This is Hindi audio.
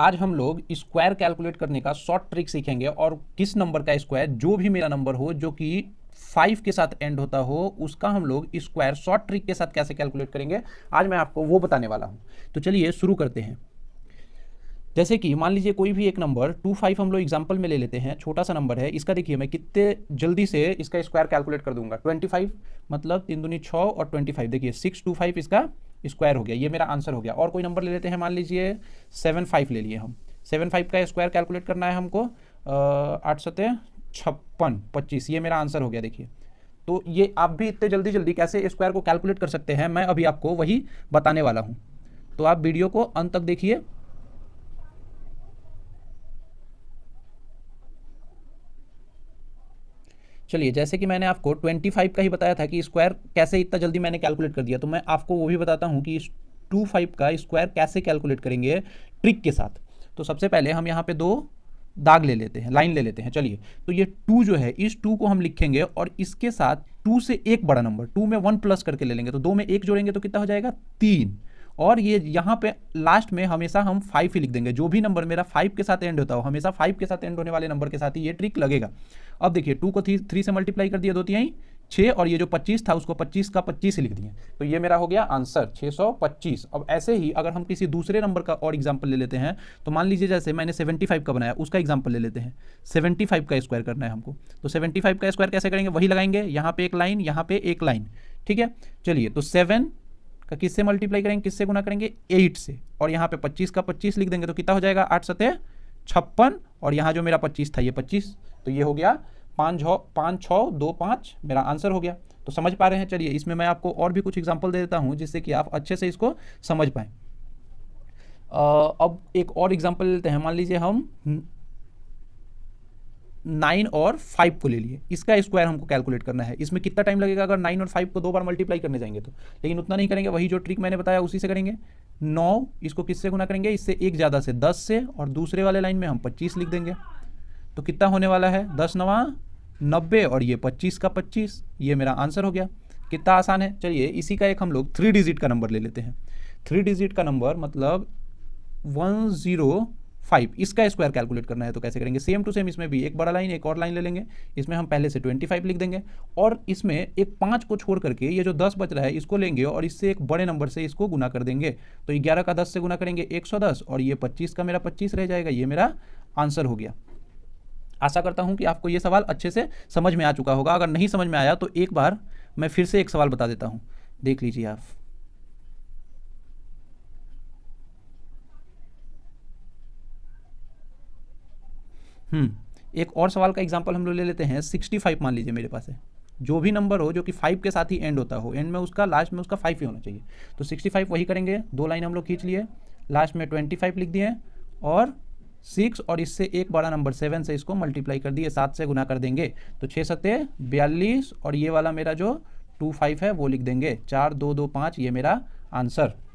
आज हम लोग स्क्वायर कैलकुलेट करने का शॉर्ट ट्रिक सीखेंगे और किस नंबर का स्क्वायर जो भी मेरा नंबर हो जो कि फाइव के साथ एंड होता हो उसका हम लोग स्क्वायर शॉर्ट ट्रिक के साथ कैसे कैलकुलेट करेंगे आज मैं आपको वो बताने वाला हूँ तो चलिए शुरू करते हैं जैसे कि मान लीजिए कोई भी एक नंबर टू फाइव हम लोग एग्जाम्पल में ले लेते हैं छोटा सा नंबर है इसका देखिए मैं कितने जल्दी से इसका स्क्वायर कैलकुलेट कर दूंगा ट्वेंटी फाइव मतलब तीन दुनी छः और ट्वेंटी फाइव देखिए सिक्स टू फाइव इसका स्क्वायर हो गया ये मेरा आंसर हो गया और कोई नंबर ले लेते हैं मान लीजिए सेवन फाइव ले लिए हम सेवन फाइव का स्क्वायर कैलकुलेट करना है हमको आठ सौ छप्पन पच्चीस ये मेरा आंसर हो गया देखिए तो ये आप भी इतने जल्दी जल्दी कैसे स्क्वायर को कैलकुलेट कर सकते हैं मैं अभी आपको वही बताने वाला हूँ तो आप वीडियो को अंत तक देखिए चलिए जैसे कि मैंने आपको 25 का ही बताया था कि स्क्वायर कैसे इतना जल्दी मैंने कैलकुलेट कर दिया तो मैं आपको वो भी बताता हूँ कि इस टू फाइव का स्क्वायर कैसे कैलकुलेट करेंगे ट्रिक के साथ तो सबसे पहले हम यहाँ पे दो दाग ले लेते हैं लाइन ले लेते हैं चलिए तो ये टू जो है इस टू को हम लिखेंगे और इसके साथ टू से एक बड़ा नंबर टू में वन प्लस करके ले लेंगे तो दो में एक जोड़ेंगे तो कितना हो जाएगा तीन और ये यहाँ पे लास्ट में हमेशा हम फाइव ही लिख देंगे जो भी नंबर मेरा फाइव के साथ एंड होता हो हमेशा फाइव के साथ एंड होने वाले नंबर के साथ ही ये ट्रिक लगेगा अब देखिए टू को थ्री थ्री से मल्टीप्लाई कर दिया दो तीन छः और ये जो पच्चीस था उसको पच्चीस का पच्चीस लिख दिए तो ये मेरा हो गया आंसर छः सौ पच्चीस अब ऐसे ही अगर हम किसी दूसरे नंबर का और एग्जाम्पल ले लेते हैं तो मान लीजिए जैसे मैंने सेवेंटी फाइव का बनाया उसका एग्जाम्पल ले लेते हैं सेवेंटी फाइव का स्क्वायर करना है हमको तो सेवेंटी फाइव का स्क्वायर कैसे करेंगे वही लगाएंगे यहाँ पे एक लाइन यहाँ पे एक लाइन ठीक है चलिए तो सेवन का किससे मल्टीप्लाई करेंगे किससे गुना करेंगे एट से और यहाँ पे पच्चीस का पच्चीस लिख देंगे तो कितना हो जाएगा आठ सतह छप्पन और यहाँ जो मेरा पच्चीस था ये पच्चीस तो ये हो गया पाँच छः पाँच छः दो पाँच मेरा आंसर हो गया तो समझ पा रहे हैं चलिए इसमें मैं आपको और भी कुछ एग्जाम्पल दे देता हूँ जिससे कि आप अच्छे से इसको समझ पाएँ अब एक और एग्जाम्पल लेते हैं मान लीजिए हम नाइन और फाइव को ले लिए इसका स्क्वायर हमको कैलकुलेट करना है इसमें कितना टाइम लगेगा अगर नाइन और फाइव को दो बार मल्टीप्लाई करने जाएंगे तो लेकिन उतना नहीं करेंगे वही जो ट्रिक मैंने बताया उसी से करेंगे नौ इसको किससे गुना करेंगे इससे एक ज़्यादा से दस से और दूसरे वाले लाइन में हम पच्चीस लिख देंगे तो कितना होने वाला है दस नवा नब्बे और ये पच्चीस का पच्चीस ये मेरा आंसर हो गया कितना आसान है चलिए इसी का एक हम लोग थ्री डिजिट का नंबर ले लेते हैं थ्री डिजिट का नंबर मतलब वन ज़ीरो फाइव इसका स्क्वायर कैलकुलेट करना है तो कैसे करेंगे सेम टू सेम इसमें भी एक बड़ा लाइन एक और लाइन ले लेंगे इसमें हम पहले से ट्वेंटी फाइव लिख देंगे और इसमें एक पाँच को छोड़ करके ये जो दस बच रहा है इसको लेंगे और इससे एक बड़े नंबर से इसको गुना कर देंगे तो ग्यारह का दस से गुना करेंगे एक सौ दस और ये पच्चीस का मेरा पच्चीस रह जाएगा ये मेरा आंसर हो गया आशा करता हूँ कि आपको ये सवाल अच्छे से समझ में आ चुका होगा अगर नहीं समझ में आया तो एक बार मैं फिर से एक सवाल बता देता हूँ देख लीजिए आप हम्म, एक और सवाल का एग्जाम्पल हम लोग ले लेते हैं सिक्सटी फाइव मान लीजिए मेरे पास है जो भी नंबर हो जो कि फाइव के साथ ही एंड होता हो एंड में उसका लास्ट में उसका फाइव ही होना चाहिए तो सिक्सटी फाइव वही करेंगे दो लाइन हम लोग खींच लिए लास्ट में ट्वेंटी फाइव लिख दिए और सिक्स और इससे एक बड़ा नंबर सेवन से इसको मल्टीप्लाई कर दिए सात से गुना कर देंगे तो छः सत्ते बयालीस और ये वाला मेरा जो टू फाइव है वो लिख देंगे चार दो दो पाँच ये मेरा आंसर